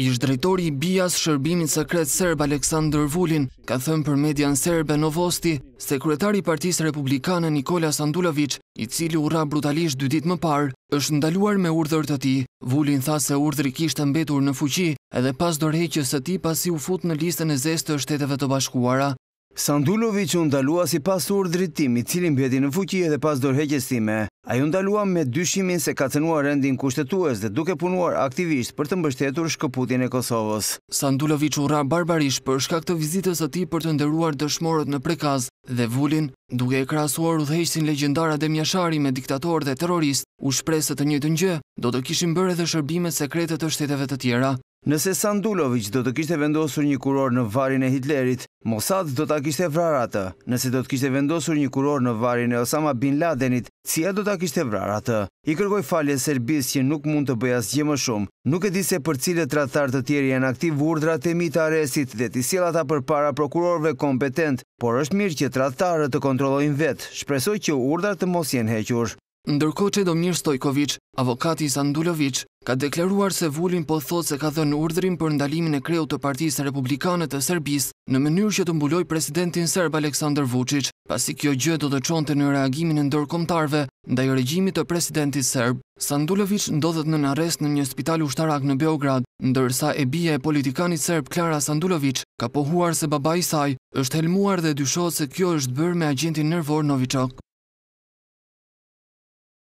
Ishtë drejtori i Bias shërbimin sekret serb Aleksandr Vulin ka thënë për median serbe Novosti se kryetari i Partisë Republikane Nikola Sandulovic i cili u brutalisht dy ditë më parë është ndaluar me urdhër të tij. Vulin tha se urdhri kishte mbetur në fuqi edhe pas dorheqjes së tij pasi u fut në listën e zezë të shteteve të bashkuara. Sandulovi që ndalua si pas të i cilin bjeti në fuqi edhe pas dorheqestime, a ju ndalua me dyshimin se ka cenua rendin kushtetues dhe duke punuar aktivisht për të mbështetur shkëputin e Kosovës. Sandulovi që ura barbarish për shkak këtë vizitës ati për të ndëruar dëshmorët në prekaz dhe vullin, duke e krasuar u dheqësin legendara dhe mjashari me diktator dhe terrorist, u shpresët të një të një, do të kishim bërë edhe shërbimet sekretet të shteteve të tjera. Nëse Sandulovic do të kishte vendosur një kuror në varin e Hitlerit, Mossad do të kishte vraratë. Nëse do të kishte vendosur një kuror në varin e Osama Bin Ladenit, cia do të kishte vraratë. I kërgoj falje Serbis që nuk mund të bëjas gjemë më shumë, nuk e di se për cilët ratar të tjeri janë aktiv vurdra të mitë aresit dhe të sielata për para prokurorve kompetent, por është mirë që ratarët të kontrolojnë vetë, shpresoj që urdra të mos jenë hequr. Ndërko që do Stojkovic, Avokati Sandulovic ka deklaruar se vullin po thot se ka dhe në urdrim për ndalimin e kreut të partijës e Republikanët të Serbis në mënyrë që të mbuloj presidentin Serb Aleksandr Vucic, pasi kjo gjë do të qonte në reagimin e ndërkomtarve nda i regjimit të presidentit Serb. Sandulovic ndodhet në arrest në një spital ushtarak në Beograd, ndërsa e bia e politikanit Serb Klara Sandulovic ka pohuar se baba i saj është helmuar dhe dyshot se kjo është bërë me agentin nërvor Novichok.